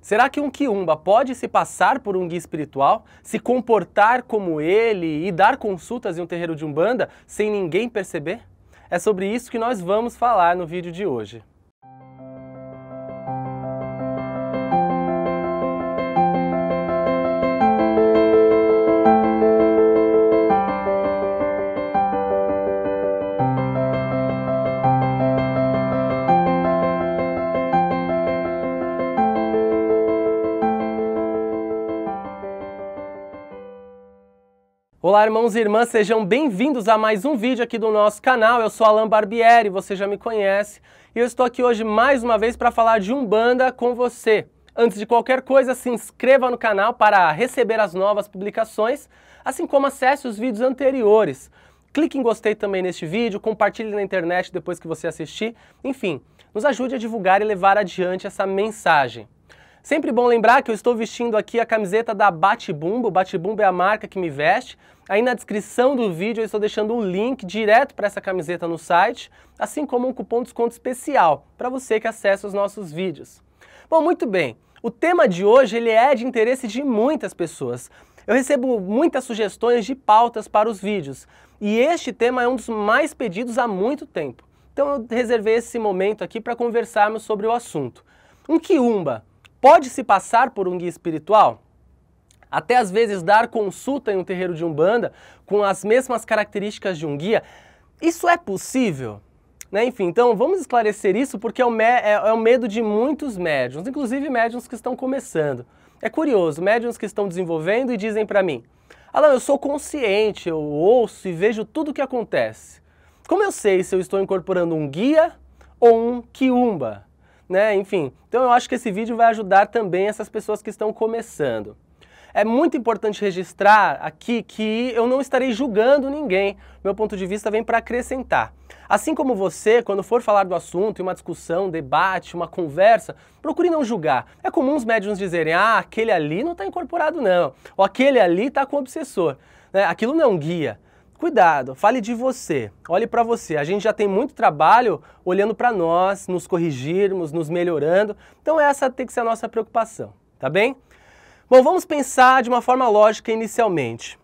Será que um quiumba pode se passar por um guia espiritual, se comportar como ele e dar consultas em um terreiro de umbanda sem ninguém perceber? É sobre isso que nós vamos falar no vídeo de hoje. Olá, irmãos e irmãs, sejam bem-vindos a mais um vídeo aqui do nosso canal. Eu sou Alan Barbieri, você já me conhece, e eu estou aqui hoje mais uma vez para falar de Umbanda com você. Antes de qualquer coisa, se inscreva no canal para receber as novas publicações, assim como acesse os vídeos anteriores. Clique em gostei também neste vídeo, compartilhe na internet depois que você assistir. Enfim, nos ajude a divulgar e levar adiante essa mensagem. Sempre bom lembrar que eu estou vestindo aqui a camiseta da Batibumbo, Batibumbo é a marca que me veste. Aí na descrição do vídeo eu estou deixando um link direto para essa camiseta no site, assim como um cupom de desconto especial para você que acessa os nossos vídeos. Bom, muito bem. O tema de hoje ele é de interesse de muitas pessoas. Eu recebo muitas sugestões de pautas para os vídeos, e este tema é um dos mais pedidos há muito tempo. Então eu reservei esse momento aqui para conversarmos sobre o assunto. Um quiumba, pode se passar por um guia espiritual? Até às vezes dar consulta em um terreiro de umbanda com as mesmas características de um guia, isso é possível? Né? Enfim, então vamos esclarecer isso porque é o, é, é o medo de muitos médiums, inclusive médiums que estão começando. É curioso, médiums que estão desenvolvendo e dizem para mim: Alan, eu sou consciente, eu ouço e vejo tudo o que acontece. Como eu sei se eu estou incorporando um guia ou um quiumba? né? Enfim, então eu acho que esse vídeo vai ajudar também essas pessoas que estão começando. É muito importante registrar aqui que eu não estarei julgando ninguém. Meu ponto de vista vem para acrescentar. Assim como você, quando for falar do assunto em uma discussão, um debate, uma conversa, procure não julgar. É comum os médiums dizerem: ah, aquele ali não está incorporado, não. Ou aquele ali está com obsessor. Né? Aquilo não é um guia. Cuidado, fale de você, olhe para você. A gente já tem muito trabalho olhando para nós, nos corrigirmos, nos melhorando. Então essa tem que ser a nossa preocupação, tá bem? Bom, vamos pensar de uma forma lógica inicialmente.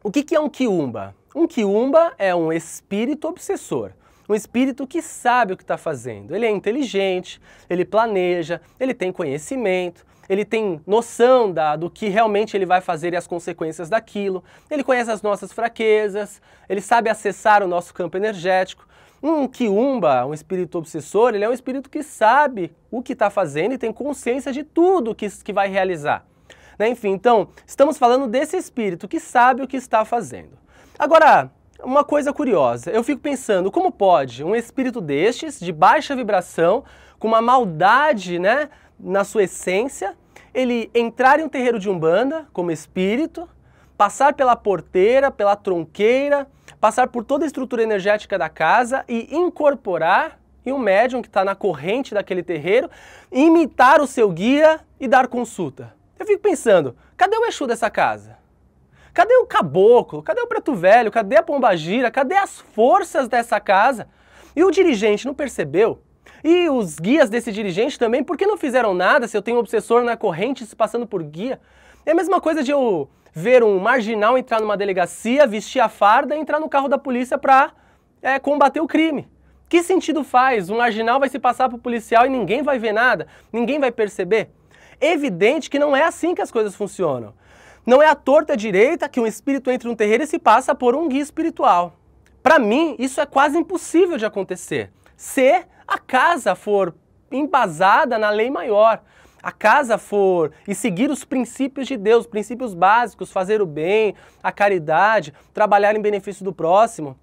O que, que é um quiumba? Um quiumba é um espírito obsessor. Um espírito que sabe o que está fazendo. Ele é inteligente, ele planeja, ele tem conhecimento, ele tem noção da, do que realmente ele vai fazer e as consequências daquilo, ele conhece as nossas fraquezas, ele sabe acessar o nosso campo energético. Um quiumba, um espírito obsessor, ele é um espírito que sabe o que está fazendo e tem consciência de tudo que, que vai realizar. Né? Enfim, então, estamos falando desse espírito que sabe o que está fazendo. Agora, uma coisa curiosa. Eu fico pensando, como pode um espírito destes, de baixa vibração, com uma maldade né, na sua essência, ele entrar em um terreiro de umbanda como espírito, passar pela porteira, pela tronqueira, passar por toda a estrutura energética da casa e incorporar em um médium que está na corrente daquele terreiro, imitar o seu guia e dar consulta. Eu fico pensando, cadê o Exu dessa casa? Cadê o caboclo? Cadê o preto velho? Cadê a pomba gira? Cadê as forças dessa casa? E o dirigente não percebeu? E os guias desse dirigente também, por que não fizeram nada se eu tenho um obsessor na corrente se passando por guia? É a mesma coisa de eu ver um marginal entrar numa delegacia, vestir a farda e entrar no carro da polícia para é, combater o crime. Que sentido faz? Um marginal vai se passar para o policial e ninguém vai ver nada, ninguém vai perceber? Evidente que não é assim que as coisas funcionam. Não é à torta direita que um espírito entra num terreiro e se passa por um guia espiritual. Para mim, isso é quase impossível de acontecer, se a casa for embasada na lei maior, a casa for e seguir os princípios de Deus, princípios básicos, fazer o bem, a caridade, trabalhar em benefício do próximo,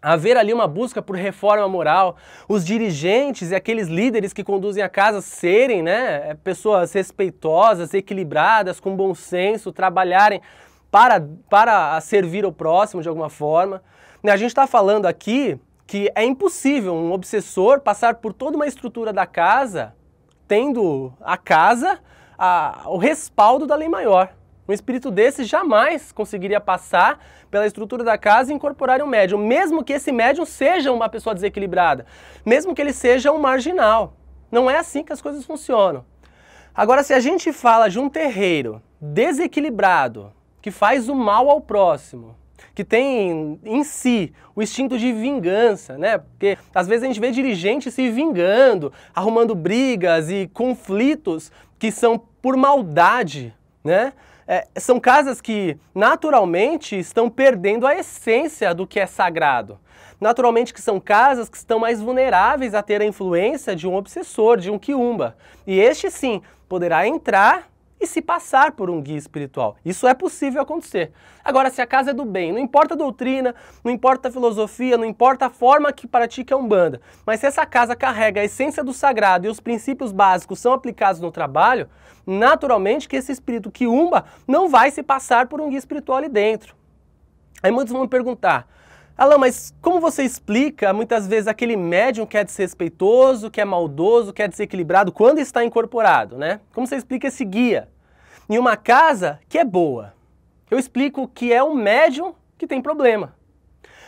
haver ali uma busca por reforma moral, os dirigentes e aqueles líderes que conduzem a casa serem né, eh, pessoas respeitosas, equilibradas, com bom senso, trabalharem para, para servir o próximo de alguma forma. Né? A gente está falando aqui que é impossível um obsessor passar por toda uma estrutura da casa, tendo a casa a, o respaldo da lei maior. Um espírito desse jamais conseguiria passar pela estrutura da casa e incorporar um médium, mesmo que esse médium seja uma pessoa desequilibrada, mesmo que ele seja um marginal. Não é assim que as coisas funcionam. Agora, se a gente fala de um terreiro desequilibrado, que faz o mal ao próximo, que tem em si o instinto de vingança, né? Porque às vezes a gente vê dirigentes se vingando, arrumando brigas e conflitos que são por maldade, né? é, são casas que naturalmente estão perdendo a essência do que é sagrado. Naturalmente que são casas que estão mais vulneráveis a ter a influência de um obsessor, de um quiumba. E este sim poderá entrar e se passar por um guia espiritual. Isso é possível acontecer. Agora, se a casa é do bem, não importa a doutrina, não importa a filosofia, não importa a forma que pratica a é Umbanda, mas se essa casa carrega a essência do sagrado e os princípios básicos são aplicados no trabalho, naturalmente que esse espírito que umba não vai se passar por um guia espiritual ali dentro. Aí muitos vão me perguntar, Alan, mas como você explica muitas vezes aquele médium que é desrespeitoso, que é maldoso, que é desequilibrado quando está incorporado, né? Como você explica esse guia em uma casa que é boa? Eu explico que é um médium que tem problema.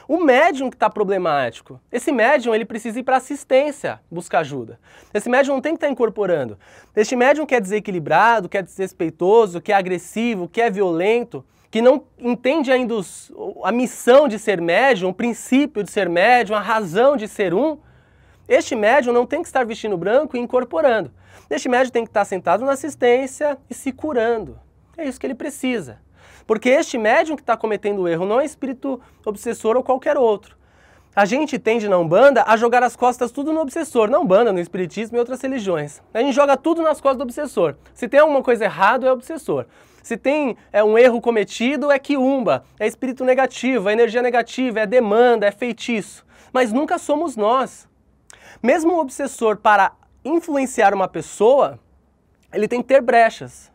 O médium que está problemático. Esse médium ele precisa ir para assistência, buscar ajuda. Esse médium não tem que estar tá incorporando. Este médium que é desequilibrado, que é desrespeitoso, que é agressivo, que é violento, que não entende ainda os, a missão de ser médium, o princípio de ser médium, a razão de ser um, este médium não tem que estar vestindo branco e incorporando. Este médium tem que estar sentado na assistência e se curando. É isso que ele precisa. Porque este médium que está cometendo o erro não é espírito obsessor ou qualquer outro. A gente tende na Umbanda a jogar as costas tudo no obsessor, na Umbanda, no Espiritismo e outras religiões. A gente joga tudo nas costas do obsessor. Se tem alguma coisa errada, é obsessor. Se tem é, um erro cometido, é quiumba, é espírito negativo, é energia negativa, é demanda, é feitiço. Mas nunca somos nós. Mesmo um obsessor, para influenciar uma pessoa, ele tem que ter brechas.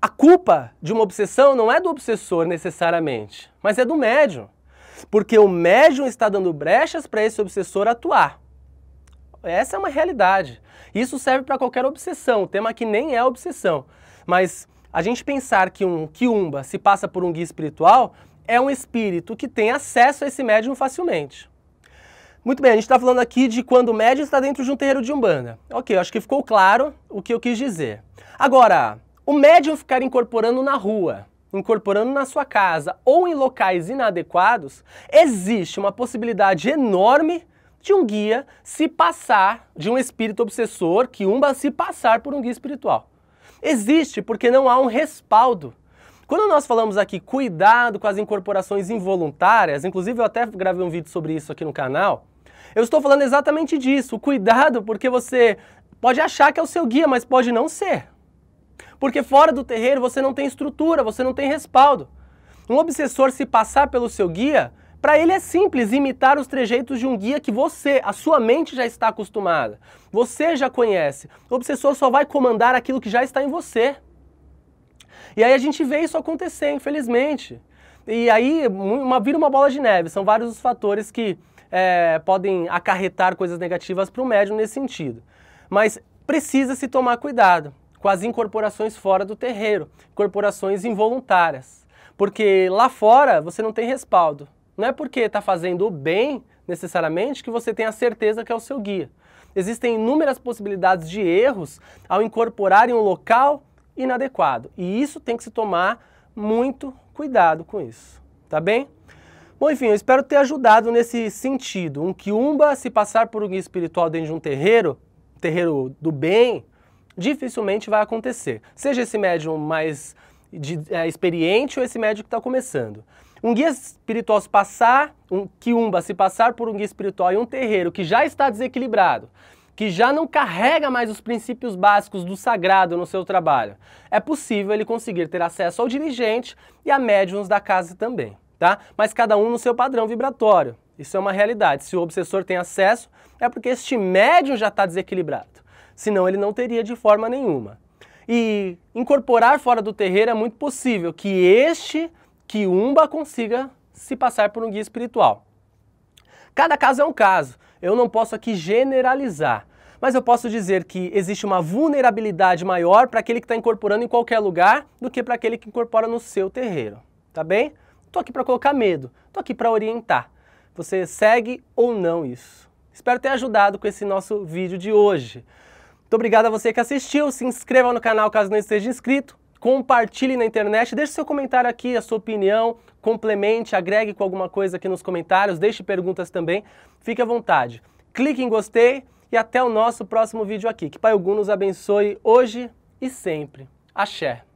A culpa de uma obsessão não é do obsessor necessariamente, mas é do médium. Porque o médium está dando brechas para esse obsessor atuar. Essa é uma realidade. Isso serve para qualquer obsessão, tema que nem é obsessão. Mas a gente pensar que um quiumba se passa por um guia espiritual é um espírito que tem acesso a esse médium facilmente. Muito bem, a gente está falando aqui de quando o médium está dentro de um terreiro de Umbanda. Ok, acho que ficou claro o que eu quis dizer. Agora, o médium ficar incorporando na rua, incorporando na sua casa ou em locais inadequados, existe uma possibilidade enorme de um guia se passar, de um espírito obsessor, que umba se passar por um guia espiritual. Existe porque não há um respaldo. Quando nós falamos aqui cuidado com as incorporações involuntárias, inclusive eu até gravei um vídeo sobre isso aqui no canal, eu estou falando exatamente disso. Cuidado porque você pode achar que é o seu guia, mas pode não ser. Porque fora do terreiro você não tem estrutura, você não tem respaldo. Um obsessor se passar pelo seu guia, para ele é simples imitar os trejeitos de um guia que você, a sua mente já está acostumada. Você já conhece. O obsessor só vai comandar aquilo que já está em você. E aí a gente vê isso acontecer, infelizmente. E aí uma, vira uma bola de neve. São vários os fatores que é, podem acarretar coisas negativas para o médium nesse sentido. Mas precisa se tomar cuidado com as incorporações fora do terreiro, incorporações involuntárias. Porque lá fora você não tem respaldo. Não é porque está fazendo o bem, necessariamente, que você tem a certeza que é o seu guia. Existem inúmeras possibilidades de erros ao incorporar em um local inadequado. E isso tem que se tomar muito cuidado com isso. Tá bem? Bom, enfim, eu espero ter ajudado nesse sentido. Um quiumba, se passar por um guia espiritual dentro de um terreiro, um terreiro do bem, dificilmente vai acontecer. Seja esse médium mais de, é, experiente ou esse médium que está começando. Um guia espiritual se passar, um quiumba se passar por um guia espiritual em um terreiro que já está desequilibrado, que já não carrega mais os princípios básicos do sagrado no seu trabalho, é possível ele conseguir ter acesso ao dirigente e a médiums da casa também, tá? Mas cada um no seu padrão vibratório. Isso é uma realidade. Se o obsessor tem acesso, é porque este médium já está desequilibrado. Senão ele não teria de forma nenhuma. E incorporar fora do terreiro é muito possível que este que Umba consiga se passar por um guia espiritual. Cada caso é um caso, eu não posso aqui generalizar, mas eu posso dizer que existe uma vulnerabilidade maior para aquele que está incorporando em qualquer lugar do que para aquele que incorpora no seu terreiro, tá bem? Estou aqui para colocar medo, estou aqui para orientar. Você segue ou não isso? Espero ter ajudado com esse nosso vídeo de hoje. Muito obrigado a você que assistiu, se inscreva no canal caso não esteja inscrito compartilhe na internet, deixe seu comentário aqui, a sua opinião, complemente, agregue com alguma coisa aqui nos comentários, deixe perguntas também, fique à vontade. Clique em gostei e até o nosso próximo vídeo aqui. Que Pai Ogum nos abençoe hoje e sempre. Axé!